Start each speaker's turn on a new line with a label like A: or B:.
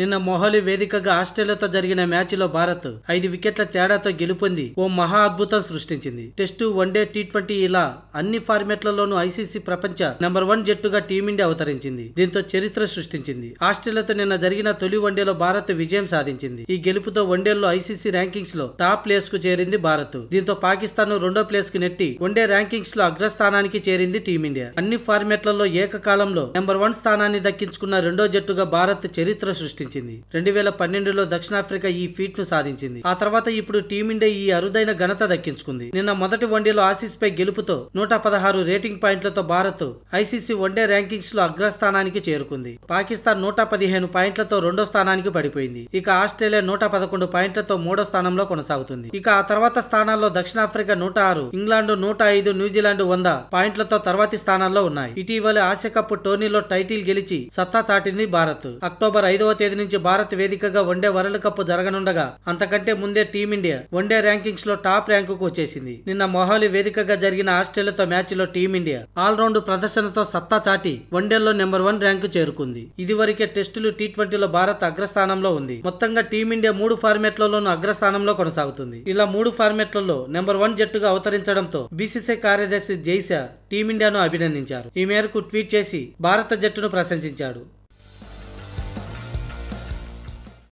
A: నిన్న మొహాలి వేదికగా ఆస్ట్రేలియాతో జరిగిన మ్యాచ్లో భారత్ ఐదు వికెట్ల తేడాతో గెలుపొంది ఓ మహా అద్భుతం సృష్టించింది టెస్టు వన్డే టీ ట్వంటీ ఇలా అన్ని ఫార్మెట్లలోనూ ఐసీసీ ప్రపంచ నెంబర్ వన్ జట్టుగా టీమిండియా అవతరించింది దీంతో చరిత్ర సృష్టించింది ఆస్ట్రేలియాతో నిన్న జరిగిన తొలి వన్డేలో భారత్ విజయం సాధించింది ఈ గెలుపుతో వన్డేల్లో ఐసీసీ ర్యాంకింగ్స్ లో టాప్ ప్లేస్ కు చేరింది భారత్ దీంతో పాకిస్తాన్ రెండో ప్లేస్ కు నెట్టి వన్డే ర్యాంకింగ్స్ లో అగ్రస్థానానికి చేరింది టీమిండియా అన్ని ఫార్మెట్లలో ఏకకాలంలో నెంబర్ వన్ స్థానాన్ని దక్కించుకున్న రెండో జట్టుగా భారత్ చరిత్ర సృష్టించింది సృష్టించింది రెండు వేల పన్నెండులో దక్షిణాఫ్రికా ఈ ఫీట్ ను సాధించింది ఆ తర్వాత ఇప్పుడు టీమిండియా ఈ అరుదైన ఘనత దక్కించుకుంది నిన్న మొదటి వన్డేలో ఆసీస్ పై గెలుపుతో నూట పదహారు రేటింగ్ పాయింట్లతో భారత్ ఐసీసీ వన్డే ర్యాంకింగ్స్ లో అగ్రస్థానానికి చేరుకుంది పాకిస్తాన్ నూట పదిహేను పాయింట్లతో రెండో స్థానానికి పడిపోయింది ఇక ఆస్ట్రేలియా నూట పదకొండు పాయింట్లతో మూడో స్థానంలో కొనసాగుతుంది ఇక ఆ తర్వాత స్థానాల్లో దక్షిణాఫ్రికా నూట ఆరు ఇంగ్లాండ్ నూట ఐదు న్యూజిలాండ్ వంద పాయింట్లతో తర్వాతి స్థానాల్లో ఉన్నాయి ఇటీవల ఆసియా కప్ టోర్నీలో టైటిల్ గెలిచి సత్తా చాటింది భారత్ అక్టోబర్ ఐదవ తేదీ నుంచి భారత్ వేదికగా వన్డే వరల్డ్ కప్ జరగనుండగా అంతకంటే ముందే టీమిండియా వన్డే ర్యాంకింగ్స్ లో టాప్ ర్యాంకుకు వచ్చేసింది నిన్న మొహాలి వేదికగా జరిగిన ఆస్ట్రేలియాతో మ్యాచ్లో టీమిండియా ఆల్రౌండ్ ప్రదర్శనతో సత్తా చాటి వన్డేల్లో నెంబర్ వన్ ర్యాంకు చేరుకుంది ఇదివరకే టెస్టులు టీ ట్వంటీలో భారత్ అగ్రస్థానంలో ఉంది మొత్తంగా టీమిండియా మూడు ఫార్మాట్లలోనూ అగ్రస్థానంలో కొనసాగుతుంది ఇలా మూడు ఫార్మాట్లలో నెంబర్ వన్ జట్టుగా అవతరించడంతో బీసీసీ కార్యదర్శి జైసా టీమిండియాను అభినందించారు ఈ మేరకు ట్వీట్ చేసి భారత జట్టును ప్రశంసించాడు